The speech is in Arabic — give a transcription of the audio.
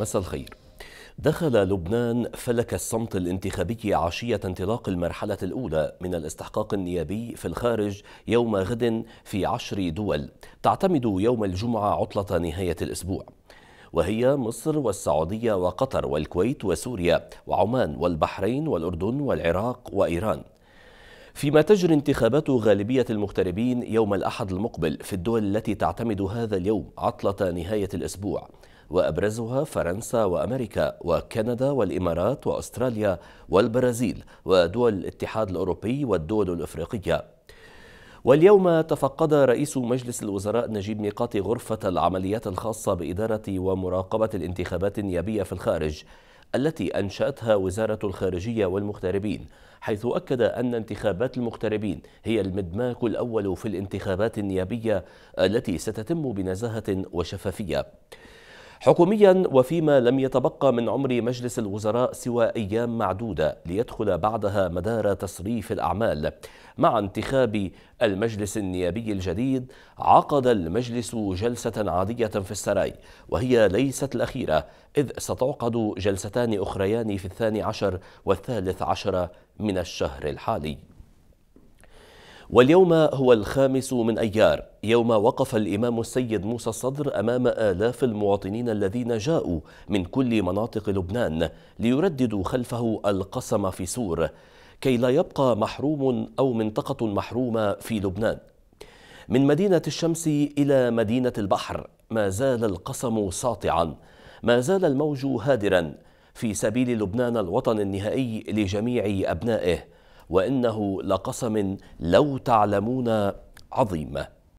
مساء الخير دخل لبنان فلك الصمت الانتخابي عشية انطلاق المرحلة الأولى من الاستحقاق النيابي في الخارج يوم غد في عشر دول تعتمد يوم الجمعة عطلة نهاية الأسبوع وهي مصر والسعودية وقطر والكويت وسوريا وعمان والبحرين والأردن والعراق وإيران فيما تجري انتخابات غالبية المغتربين يوم الأحد المقبل في الدول التي تعتمد هذا اليوم عطلة نهاية الأسبوع وأبرزها فرنسا وأمريكا وكندا والإمارات وأستراليا والبرازيل ودول الاتحاد الأوروبي والدول الأفريقية واليوم تفقد رئيس مجلس الوزراء نجيب ميقاتي غرفة العمليات الخاصة بإدارة ومراقبة الانتخابات النيابية في الخارج التي أنشأتها وزارة الخارجية والمغتربين حيث أكد أن انتخابات المغتربين هي المدماك الأول في الانتخابات النيابية التي ستتم بنزاهة وشفافية حكوميا وفيما لم يتبقى من عمر مجلس الوزراء سوى أيام معدودة ليدخل بعدها مدار تصريف الأعمال مع انتخاب المجلس النيابي الجديد عقد المجلس جلسة عادية في السراي وهي ليست الأخيرة إذ ستعقد جلستان أخريان في الثاني عشر والثالث عشر من الشهر الحالي واليوم هو الخامس من أيار يوم وقف الإمام السيد موسى الصدر أمام آلاف المواطنين الذين جاءوا من كل مناطق لبنان ليرددوا خلفه القسم في سور كي لا يبقى محروم أو منطقة محرومة في لبنان من مدينة الشمس إلى مدينة البحر ما زال القسم ساطعا ما زال الموج هادرا في سبيل لبنان الوطن النهائي لجميع أبنائه وانه لقسم لو تعلمون عظيمه